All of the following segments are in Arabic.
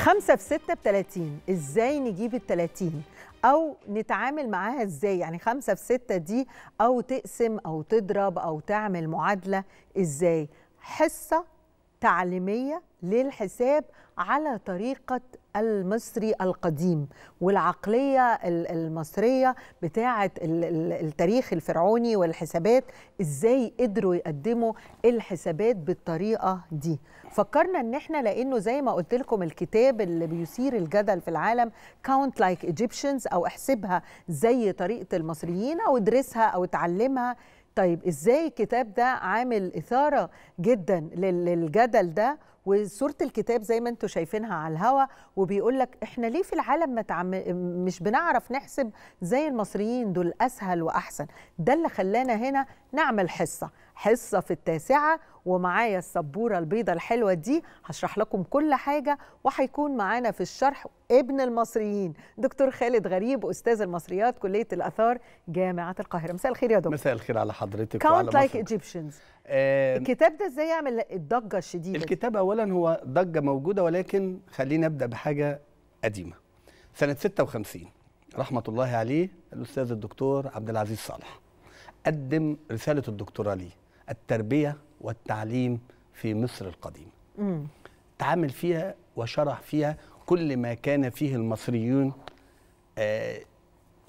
خمسة في ستة بتلاتين ازاي نجيب التلاتين او نتعامل معاها ازاي يعني خمسة في ستة دي او تقسم او تضرب او تعمل معادلة ازاي حصة تعليمية للحساب على طريقة المصري القديم والعقلية المصرية بتاعة التاريخ الفرعوني والحسابات ازاي قدروا يقدموا الحسابات بالطريقة دي فكرنا ان احنا لانه زي ما قلت لكم الكتاب اللي بيثير الجدل في العالم Count Like Egyptians او احسبها زي طريقة المصريين او ادرسها او اتعلمها طيب ازاي الكتاب ده عامل اثاره جدا للجدل ده وصوره الكتاب زي ما انتم شايفينها على الهوا وبيقول لك احنا ليه في العالم متعم... مش بنعرف نحسب زي المصريين دول اسهل واحسن ده اللي خلانا هنا نعمل حصه حصه في التاسعه ومعايا السبوره البيضه الحلوه دي هشرح لكم كل حاجه وهيكون معانا في الشرح ابن المصريين دكتور خالد غريب استاذ المصريات كليه الاثار جامعه القاهره مساء الخير يا دكتور مساء الخير على حضرتك Count وعلى like Egyptians الكتاب ده ازاي يعمل الضجه الشديده الكتاب اولا هو ضجه موجوده ولكن خلينا ابدا بحاجه قديمه سنه 56 رحمه الله عليه الاستاذ الدكتور عبد العزيز صالح قدم رساله الدكتوراه ليه التربيه والتعليم في مصر القديمه تعامل فيها وشرح فيها كل ما كان فيه المصريون آه،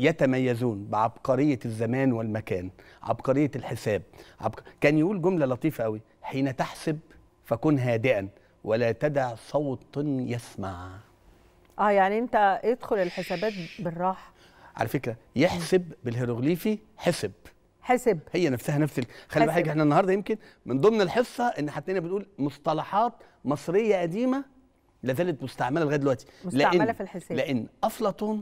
يتميزون بعبقرية الزمان والمكان عبقرية الحساب عبق... كان يقول جملة لطيفة قوي حين تحسب فكن هادئا ولا تدع صوت يسمع اه يعني انت ادخل الحسابات بالراحة على فكرة يحسب بالهيروغليفي حسب حسب هي نفسها نفس خلي بالك احنا النهارده يمكن من ضمن الحصه ان حتينا بنقول مصطلحات مصريه قديمه لا زالت مستعمله لغايه دلوقتي مستعمله لأن في الحساب لان افلاطون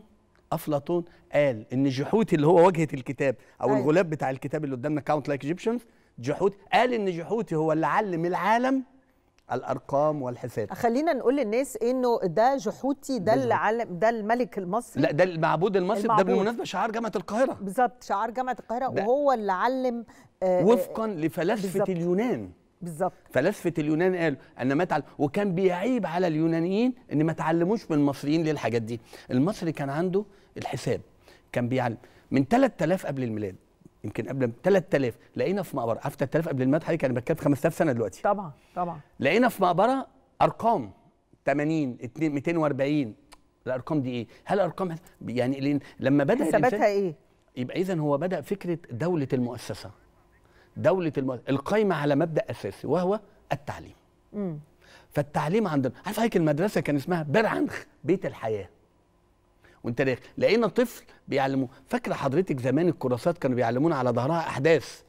افلاطون قال ان جحوت اللي هو واجهه الكتاب او أيوة. الغلاف بتاع الكتاب اللي قدامنا كاونت لايك ايجيبشنز جحوت قال ان جحوتي هو اللي علم العالم الارقام والحساب خلينا نقول للناس انه ده جحوتي ده اللي علم ده الملك المصري لا ده المعبود المصري المعبود. ده بالمناسبه شعار جامعه القاهره بالظبط شعار جامعه القاهره وهو اللي علم آه, آه، وفقا لفلسفه بالزبط. اليونان بالظبط فلسفه اليونان قالوا ان ما تعلم وكان بيعيب على اليونانيين ان ما تعلموش من المصريين الحاجات دي المصري كان عنده الحساب كان بيعلم من 3000 قبل الميلاد يمكن قبل 3000 لقينا في مقبره عارف 3000 قبل الميلاد حضرتك انا يعني بتكلم 5000 سنه دلوقتي طبعا طبعا لقينا في مقبره ارقام 80 2 240 الارقام دي ايه؟ هل ارقام يعني لما بدا حساباتها ايه؟ يبقى اذا هو بدا فكره دوله المؤسسه دوله المؤسسة القايمه على مبدا اساسي وهو التعليم. امم فالتعليم عندنا عارف حضرتك المدرسه كان اسمها برعنخ بيت الحياه. والتاريخ لقينا طفل بيعلمه فاكره حضرتك زمان الكراسات كانوا بيعلمونا على ظهرها احداث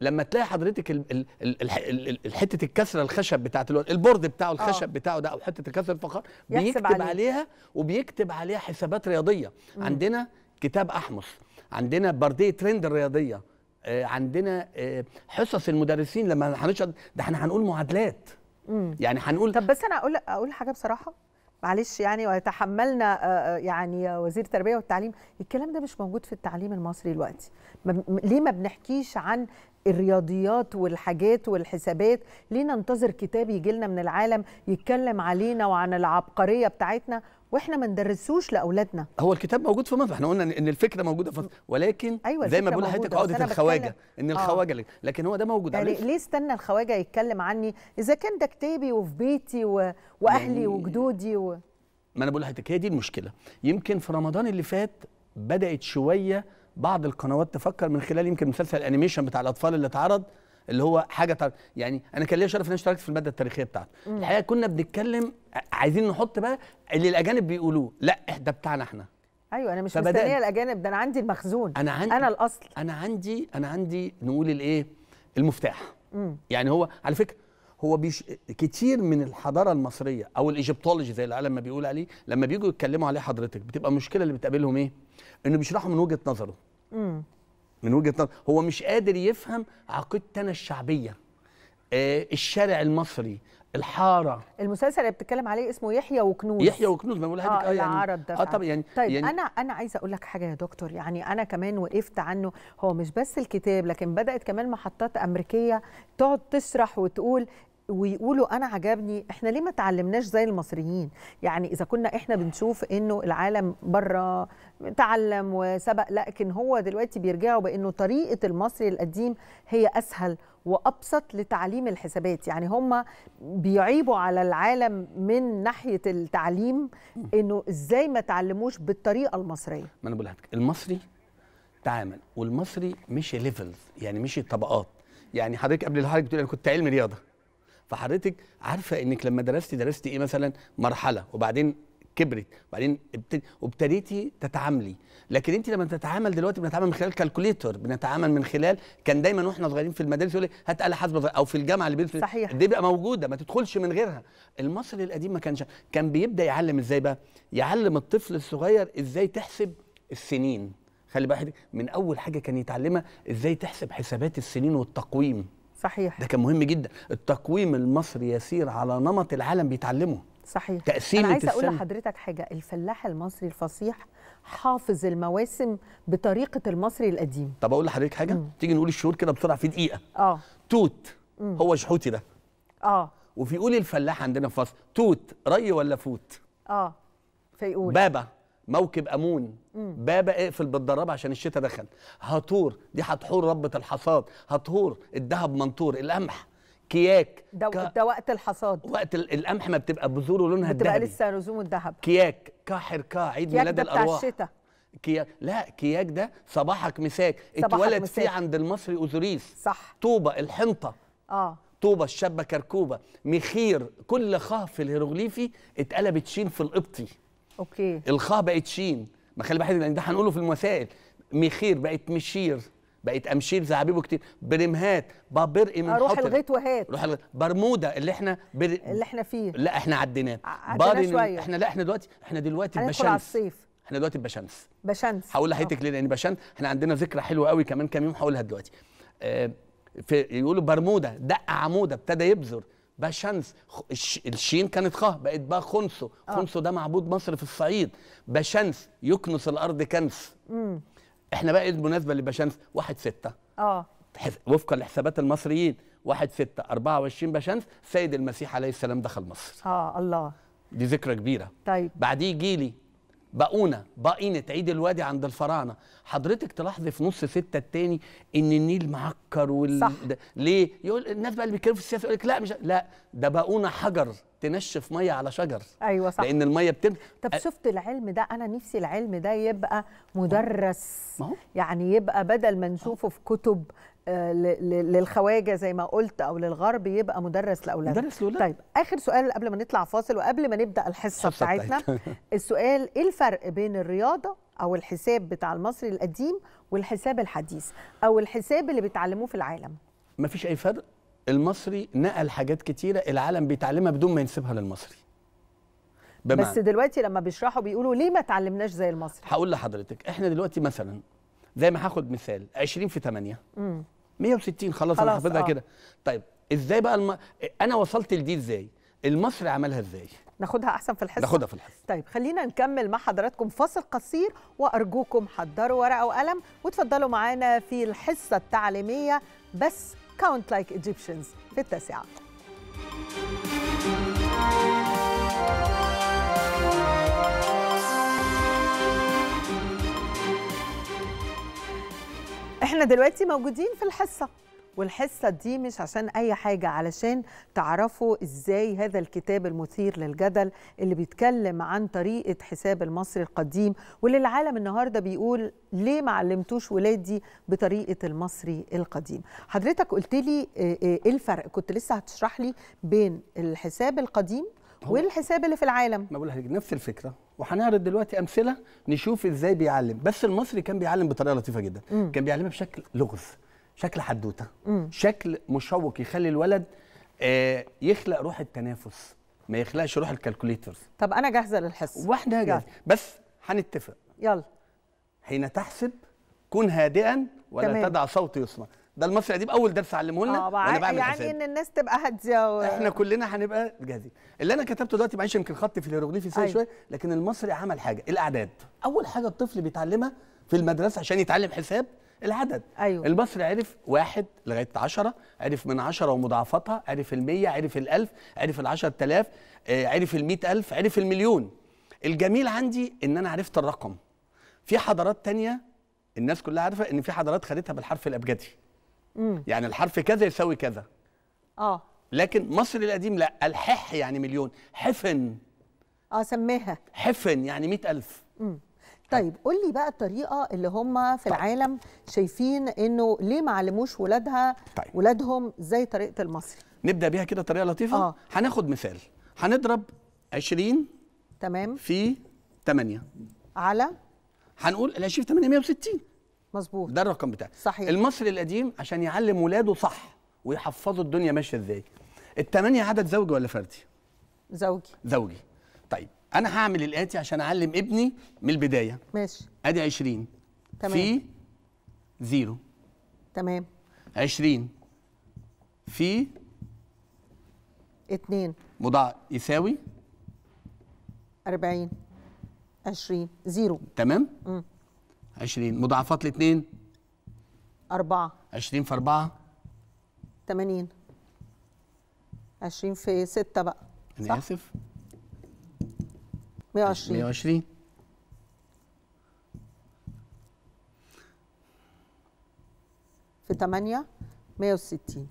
لما تلاقي حضرتك ال ال ال ال حته الكسره الخشب بتاعه البورد بتاعه آه. الخشب بتاعه ده او حته الكسر الفخار بيكتب عليك. عليها وبيكتب عليها حسابات رياضيه مم. عندنا كتاب احمص عندنا برديه ترند الرياضيه آه، عندنا آه، حصص المدرسين لما هنشرح ده احنا هنقول معادلات مم. يعني هنقول طب بس انا اقول اقول حاجه بصراحه معلش يعني ويتحملنا آه، آه، يعني وزير التربيه والتعليم الكلام ده مش موجود في التعليم المصري دلوقتي ليه ما بنحكيش عن الرياضيات والحاجات والحسابات ليه ننتظر كتاب يجي لنا من العالم يتكلم علينا وعن العبقريه بتاعتنا واحنا ما ندرسوش لاولادنا هو الكتاب موجود في مصر احنا قلنا ان الفكره موجوده في مصر ولكن أيوة زي ما بقول لحضرتك عقده الخواجه ان آه. الخواجه آه. لكن هو ده موجود يعني ليه استنى الخواجه يتكلم عني اذا كان ده كتابي وفي بيتي و... واهلي يعني... وجدودي و... ما انا بقول لحضرتك هي دي المشكله يمكن في رمضان اللي فات بدات شويه بعض القنوات تفكر من خلال يمكن مسلسل الانيميشن بتاع الاطفال اللي اتعرض اللي هو حاجه طر... يعني انا كان ليا شرف ان انا اشتركت في الماده التاريخيه بتاعته الحقيقه كنا بنتكلم عايزين نحط بقى اللي الاجانب بيقولوه لا ده بتاعنا احنا ايوه انا مش فبدأ... مستنيه الاجانب ده انا عندي المخزون انا عندي انا الاصل انا عندي انا عندي نقول الايه المفتاح مم. يعني هو على فكره هو بيش كتير من الحضاره المصريه او الايجيبتولوجي زي العالم ما بيقول عليه لما بيجوا يتكلموا عليه حضرتك بتبقى المشكله اللي بتقابلهم ايه؟ انه بيشرحوا من وجهه نظره. امم من وجهه نظر هو مش قادر يفهم عقيدتنا الشعبيه آه الشارع المصري الحاره المسلسل اللي بتتكلم عليه اسمه يحيى وكنوز يحيى وكنوز بقول لحضرتك اه, آه، يعني العرب ده اه طب يعني طيب يعني انا انا عايزه اقول لك حاجه يا دكتور يعني انا كمان وقفت عنه هو مش بس الكتاب لكن بدات كمان محطات امريكيه تقعد تشرح وتقول ويقولوا انا عجبني احنا ليه ما تعلمناش زي المصريين يعني اذا كنا احنا بنشوف انه العالم بره تعلم وسبق لكن هو دلوقتي بيرجعوا بانه طريقه المصري القديم هي اسهل وابسط لتعليم الحسابات يعني هم بيعيبوا على العالم من ناحيه التعليم انه ازاي ما تعلموش بالطريقه المصريه ما انا بقول لحضرتك المصري تعامل والمصري مشي ليفلز يعني مشي طبقات يعني حضرتك قبل الحرج بتقول انا كنت علمي رياضه فحضرتك عارفه انك لما درستي درستي ايه مثلا مرحله وبعدين كبرت وبعدين وابتديتي تتعاملي لكن انت لما تتعامل دلوقتي بنتعامل من خلال كالكوليتر بنتعامل من خلال كان دايما واحنا صغيرين في المدارس يقول لي هات اله حاسبه او في الجامعه اللي بيدرس صحيح دي بقى موجوده ما تدخلش من غيرها المصري القديم ما كانش كان بيبدا يعلم ازاي بقى يعلم الطفل الصغير ازاي تحسب السنين خلي بالك من اول حاجه كان يتعلمها ازاي تحسب حسابات السنين والتقويم صحيح ده كان مهم جدا التقويم المصري يسير على نمط العالم بيتعلمه صحيح تقسيمة انا عايزه اقول لحضرتك حاجه الفلاح المصري الفصيح حافظ المواسم بطريقه المصري القديم طب اقول لحضرتك حاجه مم. تيجي نقول الشهور كده بسرعه في دقيقه اه توت مم. هو شحوتي ده اه وفي قول الفلاح عندنا في فصل توت ري ولا فوت اه فيقول بابا موكب امون بابا اقفل بالضرب عشان الشتاء دخل هطور دي هتحور ربه الحصاد هطور الذهب منطور القمح كياك ده, ك... ده وقت الحصاد وقت القمح ما بتبقى بذوره لونها الذهبي بتبقى لسه رزوم الذهب كياك كاحر كا عيد كياك ميلاد ده بتاع الشتاء كياك لا كياك ده صباحك مساك اتولد فيه عند المصري اوزوريس صح طوبه الحنطه اه طوبة الشابة كركوبة مخير كل خاف في الهيروغليفي اتقلبت شين في القبطي اوكي الخاء بقت شين ما خلي بالك يعني ده هنقوله في المسائل مخير بقت مشير بقت امشير زعبيبه كتير برمهات بابرق من اروح الغيط وهات روح الغيط برموده اللي احنا بر... اللي احنا فيه لا احنا عديناه عديناه شويه احنا لا احنا دلوقتي احنا دلوقتي بشمس على الصيف احنا دلوقتي بشمس بشمس هقول آه. لحضرتك ليه لان بشمس احنا عندنا ذكرى حلوه قوي كمان كام يوم هقولها دلوقتي آه في يقولوا برموده دق عموده ابتدى يبذر بشنس الشين كانت خه بقت بقى خنثو آه. خنثو ده معبود مصر في الصعيد بشنس يكنس الارض كنس مم. احنا بقى إيه بالمناسبه لبشنس واحد ستة اه وفقا لحسابات المصريين واحد ستة 24 بشنس سيد المسيح عليه السلام دخل مصر اه الله دي ذكرى كبيره طيب بعديه جيلي بقونا بقينة عيد الوادي عند الفراعنة حضرتك تلاحظي في نص ستة التاني ان النيل معكر وال... صح. ده... ليه يقول الناس بقى اللي بيتكلموا في السياسة يقول لك لا مش لا ده بقونا حجر تنشف ميه على شجر ايوه صح لان الميه بتم طب أ... شفت العلم ده انا نفسي العلم ده يبقى مدرس ما هو؟ يعني يبقى بدل ما نشوفه في كتب آه، للخواجه زي ما قلت او للغرب يبقى مدرس لاولادنا مدرس لولا. طيب اخر سؤال قبل ما نطلع فاصل وقبل ما نبدا الحصه بتاعتنا السؤال ايه الفرق بين الرياضه او الحساب بتاع المصري القديم والحساب الحديث او الحساب اللي بيتعلموه في العالم مفيش اي فرق المصري نقل حاجات كتيره العالم بيتعلمها بدون ما ينسبها للمصري بمعنى. بس دلوقتي لما بيشرحوا بيقولوا ليه ما تعلمناش زي المصري هقول لحضرتك احنا دلوقتي مثلا زي ما هاخد مثال 20 في 8 امم 160 خلاص, خلاص انا حافظها آه. كده طيب ازاي بقى الم... انا وصلت لدي ازاي المصري عملها ازاي ناخدها احسن في الحصه ناخدها في الحصه طيب خلينا نكمل مع حضراتكم فاصل قصير وارجوكم حضروا ورقه وقلم وتفضلوا معانا في الحصه التعليميه بس كاونت لايك ايجيبشنز في التاسعه احنا دلوقتي موجودين في الحصه والحصة دي مش عشان أي حاجة علشان تعرفوا إزاي هذا الكتاب المثير للجدل اللي بيتكلم عن طريقة حساب المصري القديم واللي العالم النهاردة بيقول ليه ما علمتوش ولادي بطريقة المصري القديم حضرتك قلت لي آه، آه، إيه الفرق كنت لسه هتشرح لي بين الحساب القديم والحساب اللي في العالم ما بقول لحضرتك نفس الفكره وهنعرض دلوقتي امثله نشوف ازاي بيعلم بس المصري كان بيعلم بطريقه لطيفه جدا مم. كان بيعلمها بشكل لغز شكل حدوته شكل مشوق يخلي الولد آه يخلق روح التنافس ما يخلقش روح الكالكوليترز طب انا جاهزه للحصه واحنا جاهزه بس هنتفق يلا حين تحسب كن هادئا ولا تمام. تدع صوت يسمع ده المصري القديم اول درس علمه لنا آه وانا بعمل يعني حساب. ان الناس تبقى هاديه و... احنا كلنا هنبقى جاهزين اللي انا كتبته دلوقتي معلش يمكن خط في الهيروغليفي سهل أيوه. شويه لكن المصري عمل حاجه الاعداد اول حاجه الطفل بيتعلمها في المدرسه عشان يتعلم حساب العدد أيوه. المصري عرف واحد لغايه 10 عرف من 10 ومضاعفاتها عرف ال100 عرف ال1000 عرف ال10000 آه، عرف ال100000 عرف المليون الجميل عندي ان انا عرفت الرقم في حضارات تانية الناس كلها عارفه ان في حضارات خدتها بالحرف الابجدي مم. يعني الحرف كذا يساوي كذا اه لكن مصر القديم لا الحح يعني مليون حفن اه سميها حفن يعني مئة ألف مم. طيب قول لي بقى الطريقه اللي هم في طيب. العالم شايفين انه ليه ما علموش ولادها طيب. ولادهم زي طريقه المصري نبدا بيها كده طريقه لطيفه آه. هناخد مثال هنضرب 20 تمام في 8 على هنقول ال 20 في 8 160 مظبوط ده الرقم بتاعي صحيح المصري القديم عشان يعلم ولاده صح ويحفظوا الدنيا ماشيه ازاي الثمانيه عدد زوجي ولا فردي زوجي زوجي طيب انا هعمل الاتي عشان اعلم ابني من البدايه ماشي ادي 20 تمام في زيرو تمام 20 في 2 مضاعف يساوي 40 20 زيرو تمام امم 20 مضاعفات الاثنين 4 20 في 4 80 20 في 6 بقى انا صح؟ اسف 120 120 في 8 160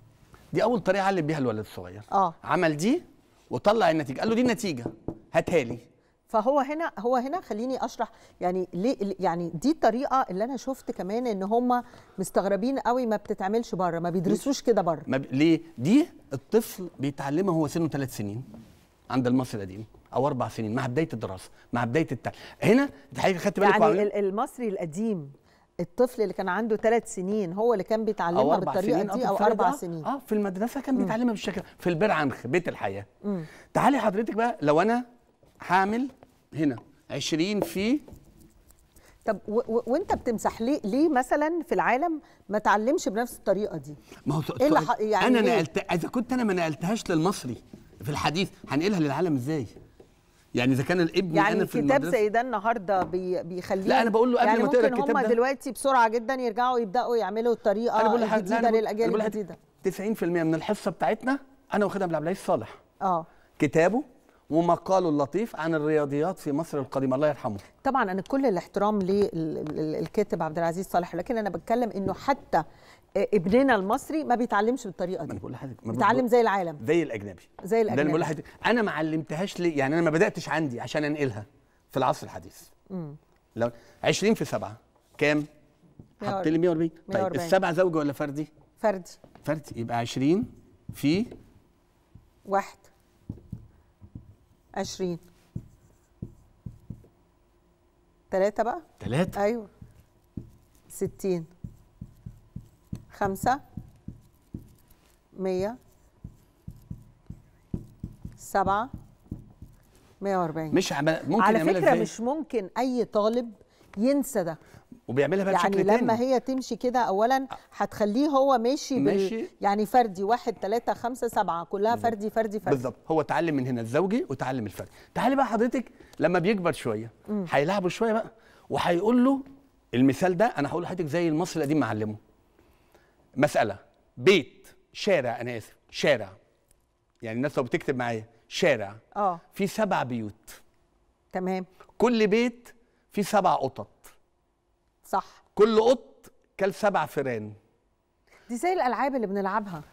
دي اول طريقه علم بيها الولد الصغير اه عمل دي وطلع النتيجه قال له دي النتيجه هاتها لي فهو هنا هو هنا خليني اشرح يعني ليه يعني دي الطريقه اللي انا شفت كمان ان هم مستغربين قوي ما بتتعملش بره ما بيدرسوش كده بره ليه دي الطفل بيتعلمها وهو سنه ثلاث سنين عند المصري القديم او اربع سنين مع بدايه الدراسه مع بدايه التعليم هنا حضرتك خدت بالك يعني المصري القديم الطفل اللي كان عنده ثلاث سنين هو اللي كان بيتعلمها بالطريقه دي او اربع سنين اه في المدرسه كان بيتعلمها بالشكل في البرعنخ بيت الحياه تعالي حضرتك بقى لو انا هعمل هنا 20 في طب وانت بتمسح ليه ليه مثلا في العالم ما تعلمش بنفس الطريقه دي ما هو إيه يعني انا إيه؟ نقلت اذا كنت انا ما نقلتهاش للمصري في الحديث هنقلها للعالم ازاي يعني اذا كان الابن يعني أنا في كتاب زي ده النهارده بي... بيخليه لا انا بقول له قبل يعني ما تقرا الكتاب هم ده دلوقتي بسرعه جدا يرجعوا يبداوا يعملوا الطريقه أنا بقول الجديده للاجيال الجديده 90% من الحصه بتاعتنا انا واخدها من عبد العزيز صالح اه كتابه ومقاله اللطيف عن الرياضيات في مصر القديمه الله يرحمه طبعا انا كل الاحترام للكاتب عبد العزيز صالح لكن انا بتكلم انه حتى ابننا المصري ما بيتعلمش بالطريقه دي ما بقول لحضرتك بيتعلم زي العالم زي الاجنبي زي الاجنبي ده انا انا ما علمتهاش ليه يعني انا ما بداتش عندي عشان انقلها في العصر الحديث امم لو 20 في 7 كام حط لي 140 طيب السبعه زوجي ولا فردي فردي فردي يبقى 20 في واحد 20 3 بقى 3 أيوة ستين خمسة مية سبعة 140 مش عمل ممكن على فكره مش ممكن اي طالب ينسى ده وبيعملها بقى يعني بشكل تاني يعني لما هي تمشي كده اولا آه. هتخليه هو ماشي, ماشي بال... يعني فردي واحد ثلاثة خمسة سبعة كلها بالزبط. فردي فردي فردي بالظبط هو اتعلم من هنا الزوجي وتعلم الفردي تعالي بقى حضرتك لما بيكبر شوية هيلاعبه شوية بقى وهيقول له المثال ده انا هقول لحضرتك زي المصري القديم معلمه مسألة بيت شارع انا اسف شارع يعني الناس لو بتكتب معايا شارع اه في سبع بيوت تمام كل بيت فيه سبع قطط صح كل قط كل سبع فران دي زي الالعاب اللي بنلعبها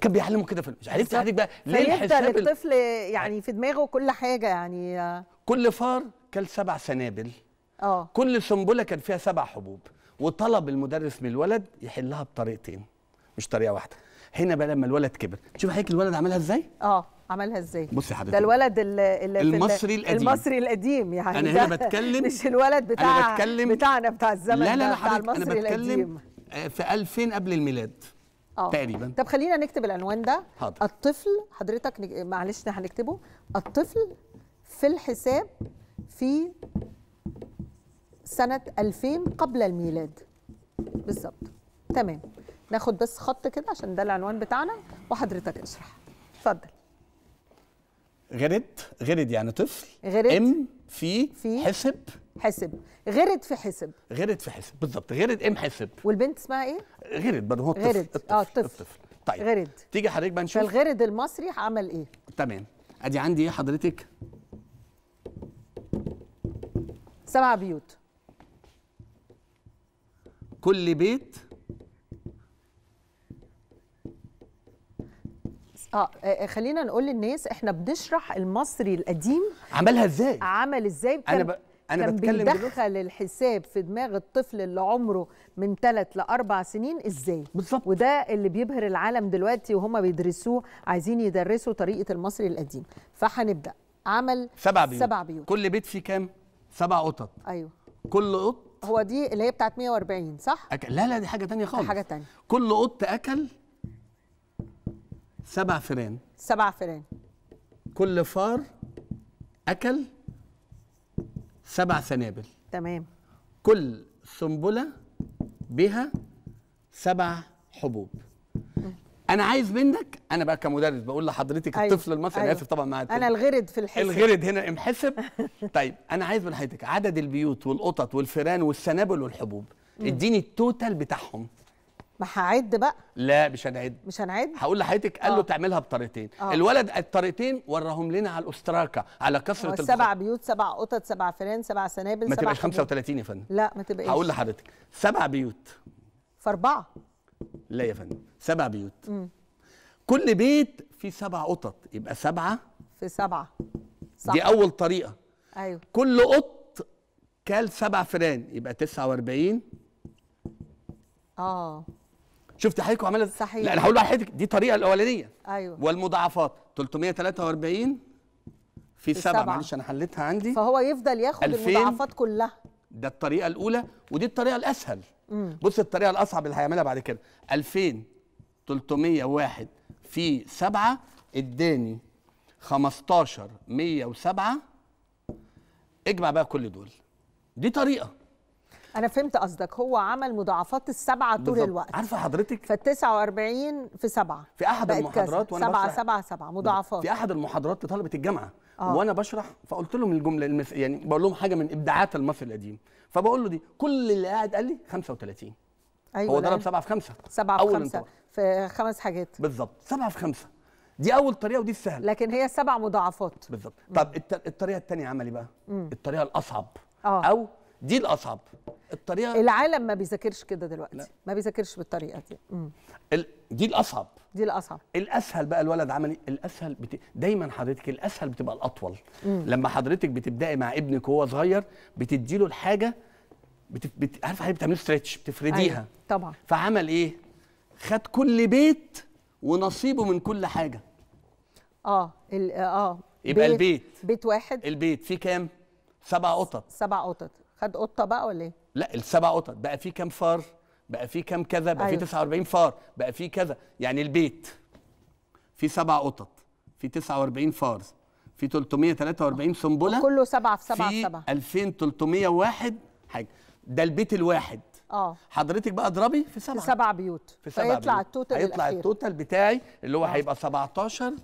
كان بيعلموا كده في مش عرفت حضرتك بقى ليه الحساب الطفل يعني في دماغه كل حاجه يعني كل فار كل سبع سنابل اه كل سنبله كان فيها سبع حبوب وطلب المدرس من الولد يحلها بطريقتين مش طريقه واحده هنا بقى لما الولد كبر شوف حضرتك الولد عملها ازاي اه عملها ازاي بصي حضرتك ده الولد اللي اللي المصري القديم المصري القديم يعني انا هنا بتكلم مش الولد بتاع أنا بتكلم بتاعنا بتاع الزمن لا لا لا بتاع المصري أنا بتكلم القديم آه، في 2000 قبل الميلاد أوه. تقريبا طب خلينا نكتب العنوان ده حاضر. الطفل حضرتك معلش هنكتبه الطفل في الحساب في سنة 2000 قبل الميلاد بالظبط تمام ناخد بس خط كده عشان ده العنوان بتاعنا وحضرتك اشرح اتفضل غرد غرد يعني طفل غرد ام في, في حسب حسب غرد في حسب غرد في حسب بالظبط غرد ام حسب والبنت اسمها ايه؟ غرد برضه هو الطفل غرد الطفل. اه الطفل, الطفل. طيب غرد تيجي حضرتك بقى نشوف فالغرد المصري عمل ايه؟ تمام ادي عندي ايه حضرتك؟ سبع بيوت كل بيت آه،, آه،, اه خلينا نقول للناس احنا بنشرح المصري القديم عملها ازاي عمل ازاي انا ب... انا كان بتكلم بيدخل الحساب في دماغ الطفل اللي عمره من 3 لأربع سنين ازاي بالظبط وده اللي بيبهر العالم دلوقتي وهم بيدرسوه عايزين يدرسوا طريقه المصري القديم فهنبدا عمل سبع بيوت. سبع بيوت كل بيت فيه كام سبع قطط ايوه كل قط هو دي اللي هي بتاعت 140 صح أك... لا لا دي حاجه تانية خالص حاجه تانية كل قط اكل سبع فران سبع فران كل فار اكل سبع سنابل تمام كل سنبله بها سبع حبوب انا عايز منك انا بقى كمدرس بقول لحضرتك أيوة. الطفل المصري أيوة. انا اسف أيوه. طبعا ما انا الغرد في الحساب الغرد هنا امحسب طيب انا عايز من حضرتك عدد البيوت والقطط والفيران والسنابل والحبوب اديني التوتال بتاعهم ما هعد بقى لا مش هنعد مش هنعد هقول لحضرتك قال له آه. تعملها بطريقتين آه. الولد الطريقتين وراهم لنا على الاستراكه على كثره سبع بيوت سبع قطط سبع فران سبع سنابل ما تبقاش 35 يا فندم لا ما تبقاش هقول لحضرتك سبع بيوت في اربعه لا يا فندم سبع بيوت م. كل بيت فيه سبع قطط يبقى سبعه في سبعه صح. دي اول طريقه ايوه كل قط كال سبع فران يبقى 49 اه شفت حضرتك عماله صحيح لا انا هقول لحضرتك دي الطريقه الاولانيه ايوه والمضاعفات 343 في 7 معلش انا حليتها عندي فهو يفضل ياخد المضاعفات كلها ده الطريقه الاولى ودي الطريقه الاسهل بص الطريقه الاصعب اللي هيعملها بعد كده 2301 في 7 اداني 15107 اجمع بقى كل دول دي طريقه انا فهمت قصدك هو عمل مضاعفات السبعه طول الوقت عارفه حضرتك في 49 في سبعه في احد المحاضرات وانا سبعه بشرح سبعه سبعه مضاعفات في احد المحاضرات لطلبه الجامعه آه. وانا بشرح فقلت لهم الجمله المث... يعني بقول لهم حاجه من ابداعات المثل القديم فبقول له دي كل اللي قاعد قال لي 35 ايوه هو ضرب 7 أيوة. في 5 7 في 5 في خمس حاجات بالظبط 7 في 5 دي اول طريقه ودي السهله لكن هي سبع مضاعفات بالظبط طب الطريقه الثانيه عمل ايه بقى؟ مم. الطريقه الاصعب أوه. او دي الاصعب الطريقه العالم ما بيذاكرش كده دلوقتي لا. ما بيذاكرش بالطريقه دي ال... دي الاصعب دي الاصعب الاسهل بقى الولد عملي الاسهل بت... دايما حضرتك الاسهل بتبقى الاطول مم. لما حضرتك بتبداي مع ابنك وهو صغير بتدي له الحاجه بت... بت... عارفه حضرتك بتعمل ستريتش بتفرديها أيه. طبعا فعمل ايه خد كل بيت ونصيبه من كل حاجه اه ال... اه يبقى بيت... البيت بيت واحد البيت فيه كام سبع قطط سبع قطط خد قطه بقى ولا ايه؟ لا السبع قطط بقى في كام فار؟ بقى في كام كذا؟ بقى أيوة. في 49 فار، بقى في كذا، يعني البيت في سبع قطط، في 49 فار، في 343 سنبله كله سبعه في سبعه في سبعه 2301 حاجه ده البيت الواحد اه حضرتك بقى اضربي في سبعه في سبع بيوت في سبع فيطلع بيوت. التوتال هيطلع التوتال بتاعي اللي هو آه. هيبقى 17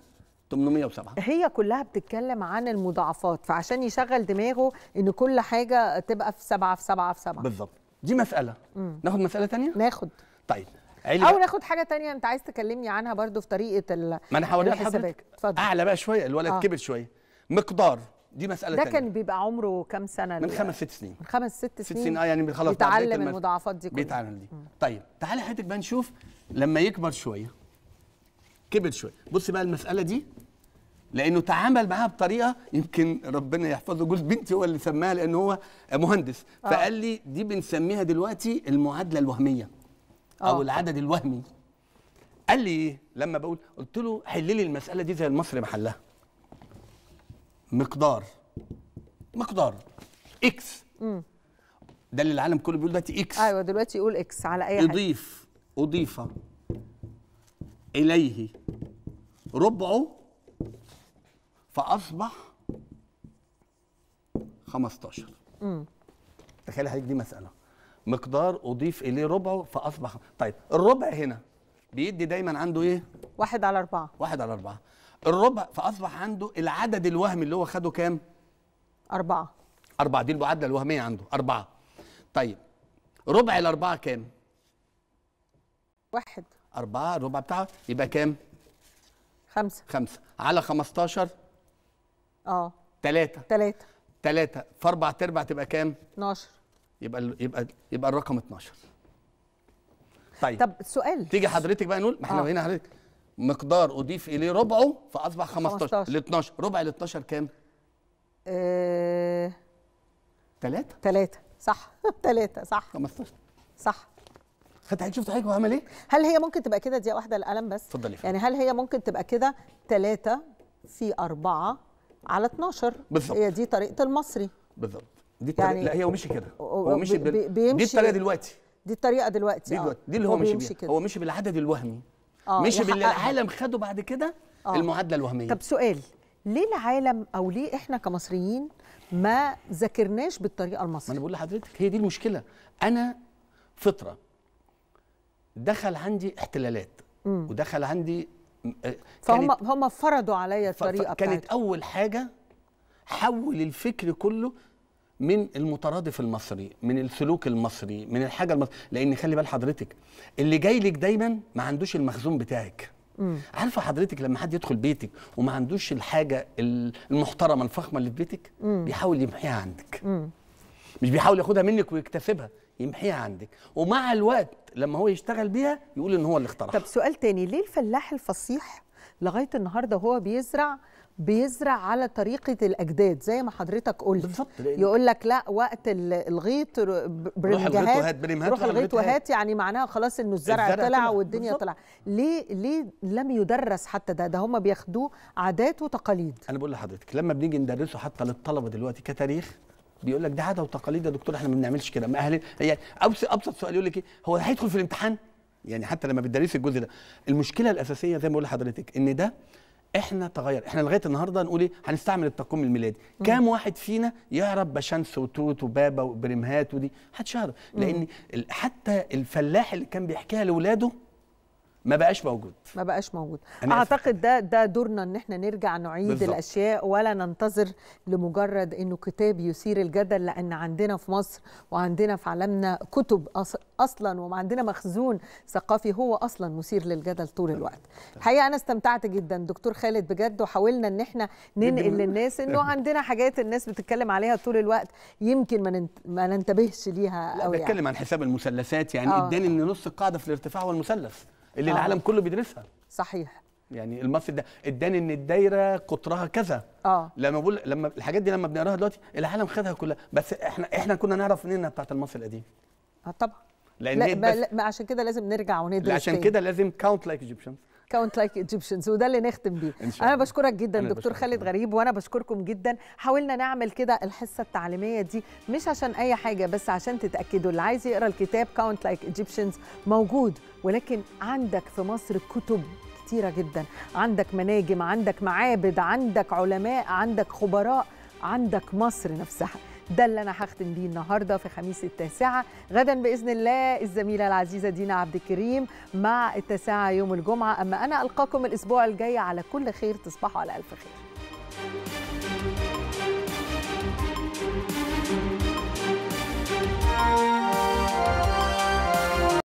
807 هي كلها بتتكلم عن المضاعفات فعشان يشغل دماغه ان كل حاجه تبقى في سبعه في سبعه في سبعه بالظبط دي مساله مم. ناخد مساله ثانيه ناخد طيب علم. او ناخد حاجه تانية انت عايز تكلمني عنها برضو في طريقه ال ما انا هوريها لحضرتك اعلى بقى شويه الولد آه. كبر شويه مقدار دي مساله ده تانية. كان بيبقى عمره كام سنه من خمس ست سنين من خمس ست سنين ست سنين اه يعني خلاص بيتعلم المضاعفات دي كلها بيتعلم دي مم. طيب تعالى حضرتك بقى نشوف لما يكبر شويه كبر شويه بص بقى المساله دي لانه تعامل معاها بطريقه يمكن ربنا يحفظه جوز بنتي هو اللي سماها لان هو مهندس آه. فقال لي دي بنسميها دلوقتي المعادله الوهميه آه. او العدد الوهمي قال لي ايه لما بقول قلت له حل لي المساله دي زي المصري محلها مقدار مقدار اكس ده اللي العالم كله بيقول دلوقتي اكس ايوه دلوقتي يقول اكس على اي حاجه اضيف اضيف اليه ربعه فاصبح 15 امم تخيل حضرتك دي مساله مقدار اضيف اليه ربعه فاصبح طيب الربع هنا بيدي دايما عنده ايه؟ واحد على أربعة واحد على أربعة الربع فأصبح عنده العدد الوهمي اللي هو خده كام؟ أربعة أربعة دي المعادلة الوهمية عنده أربعة طيب ربع الأربعة كام؟ واحد أربعة الربع بتاعه يبقى كام؟ خمسة خمسة على 15 اه 3 3 3 في 4 تربع تبقى كام؟ 12 يبقى يبقى يبقى الرقم 12 طيب طب سؤال تيجي حضرتك بقى نقول ما احنا آه. هنا حضرتك مقدار اضيف اليه ربعه فاصبح 15 ل 12 ربع ال 12 كام؟ ااا 3 3 صح 3 صح 15 صح فتحي شفت حضرتك عمل ايه؟ هل هي ممكن تبقى كده دقيقه واحده القلم بس؟ اتفضلي يعني هل هي ممكن تبقى كده 3 في أربعة على 12 بالظبط هي دي طريقة المصري بالظبط دي الطريقة يعني لا هي ومشي كده هو مشي بال... بيمشي دي الطريقة دلوقتي دي الطريقة دلوقتي دي, آه، دلوقتي. دي اللي هو, هو مشي بيها كده. هو مشي بالعدد الوهمي آه مشي باللي العالم خده بعد كده آه. المعادلة الوهمية طب سؤال ليه العالم او ليه احنا كمصريين ما ذاكرناش بالطريقه المصريه؟ ما انا بقول لحضرتك هي دي المشكله انا فطره دخل عندي احتلالات ودخل عندي آه، فهم هم فرضوا عليا الطريقه كانت بتاعت. اول حاجه حول الفكر كله من المترادف المصري من السلوك المصري من الحاجه المصري لان خلي بال حضرتك اللي جاي لك دايما ما عندوش المخزون بتاعك مم. عارفه حضرتك لما حد يدخل بيتك وما عندوش الحاجه المحترمه الفخمه اللي في بيتك مم. بيحاول يمحيها عندك مم. مش بيحاول ياخدها منك ويكتسبها يمحيها عندك ومع الوقت لما هو يشتغل بيها يقول ان هو اللي اخترعها طب سؤال تاني ليه الفلاح الفصيح لغايه النهارده هو بيزرع بيزرع على طريقه الاجداد زي ما حضرتك قلت بالظبط يقول لك لا وقت الغيط برنجهات روح الغيط وهات يعني معناها خلاص انه الزرع طلع, طلع والدنيا طلع ليه ليه لم يدرس حتى ده ده هم بياخدوه عادات وتقاليد انا بقول لحضرتك لما بنيجي ندرسه حتى للطلبه دلوقتي كتاريخ بيقول لك ده عاده وتقاليد يا دكتور احنا ما بنعملش كده ما اهل يعني ابسط سؤال يقول لك ايه هو هيدخل في الامتحان يعني حتى لما بتدرسي الجزء ده المشكله الاساسيه زي ما بقول لحضرتك ان ده احنا تغير احنا لغايه النهارده نقول ايه هنستعمل التقويم الميلادي كام واحد فينا يعرف بشمس وتوت وبابا وبريمهات ودي محدش يعرف لان حتى الفلاح اللي كان بيحكيها لاولاده ما بقاش موجود ما بقاش موجود أنا اعتقد ده ده دورنا ان احنا نرجع نعيد بالزبط. الاشياء ولا ننتظر لمجرد انه كتاب يثير الجدل لان عندنا في مصر وعندنا في عالمنا كتب اصلا وعندنا مخزون ثقافي هو اصلا مثير للجدل طول الوقت الحقيقه انا استمتعت جدا دكتور خالد بجد وحاولنا ان احنا ننقل للناس انه عندنا حاجات الناس بتتكلم عليها طول الوقت يمكن ما, ما ننتبهش ليها قوي يعني بتكلم عن حساب المثلثات يعني آه. اداني ان نص القاعده في الارتفاع هو المثلث اللي آه. العالم كله بيدرسها صحيح يعني المصري ده اداني ان الدايره قطرها كذا اه لما بقول لما الحاجات دي لما بنقراها دلوقتي العالم خدها كلها بس احنا احنا كنا نعرف منين بتاعه بتاعت القديم اه طبعا لان لا, ما, لا ما عشان كده لازم نرجع وندرس عشان كده لازم كاونت لايك ايجيبشنز كاونت لايك ايجيبشنز وده اللي نختم بيه إن شاء الله. انا بشكرك جدا أنا دكتور بشكرك. خالد غريب وانا بشكركم جدا حاولنا نعمل كده الحصه التعليميه دي مش عشان اي حاجه بس عشان تتاكدوا اللي عايز يقرا الكتاب كاونت لايك ايجيبشنز موجود ولكن عندك في مصر كتب كتيره جدا عندك مناجم عندك معابد عندك علماء عندك خبراء عندك مصر نفسها ده اللي انا هختم بيه النهارده في خميس التاسعه غدا باذن الله الزميله العزيزه دينا عبد الكريم مع التاسعه يوم الجمعه اما انا القاكم الاسبوع الجاي على كل خير تصبحوا على الف خير